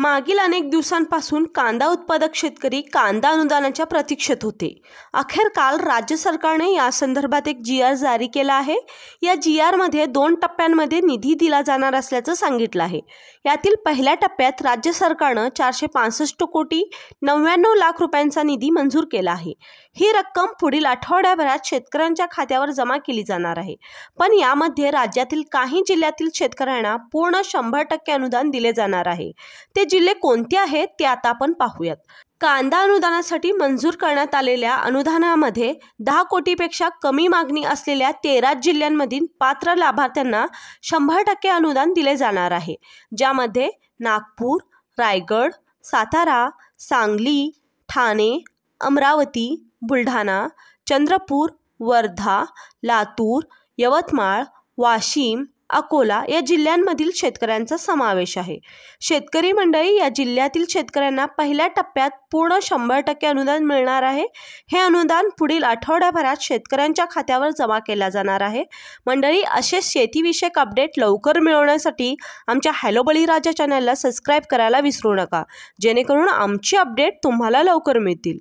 मागील अनेक दिवसांपासून कांदा उत्पादक शेतकरी कांदा अनुदानाच्या प्रतीक्षेत होते अखेर काल राज्य सरकारने या संदर्भात एक जी आर जारी केला आहे या जी आरमध्ये दोन टप्प्यांमध्ये निधी दिला जाणार असल्याचं सांगितलं आहे यातील पहिल्या टप्प्यात राज्य सरकारनं चारशे पासष्ट कोटी नव्याण्णव लाख रुपयांचा निधी मंजूर केला आहे ही रक्कम पुढील आठवड्याभरात शेतकऱ्यांच्या खात्यावर जमा केली जाणार आहे पण यामध्ये राज्यातील काही जिल्ह्यातील शेतकऱ्यांना पूर्ण शंभर टक्के अनुदान दिले जाणार आहे ते जिल्हे कोणते आहेत ते आता आपण पाहूयात कांदा अनुदानासाठी मंजूर करण्यात आलेल्या अनुदानामध्ये दहा कोटीपेक्षा कमी मागणी असलेल्या तेरा जिल्ह्यांमधील पात्र लाभार्थ्यांना शंभर टक्के अनुदान दिले जाणार आहे ज्यामध्ये नागपूर रायगड सातारा सांगली ठाणे अमरावती बुलढाणा चंद्रपूर वर्धा लातूर यवतमाळ वाशिम अकोला या जिल्ह्यांमधील शेतकऱ्यांचा समावेश आहे शेतकरी मंडळी या जिल्ह्यातील शेतकऱ्यांना पहिल्या टप्प्यात पूर्ण शंभर टक्के अनुदान मिळणार आहे हे अनुदान पुढील आठवड्याभरात शेतकऱ्यांच्या खात्यावर जमा केला जाणार आहे मंडळी असे शेतीविषयक अपडेट लवकर मिळवण्यासाठी आमच्या हॅलो बळीराजा चॅनलला सबस्क्राईब करायला विसरू नका जेणेकरून आमची अपडेट तुम्हाला लवकर मिळतील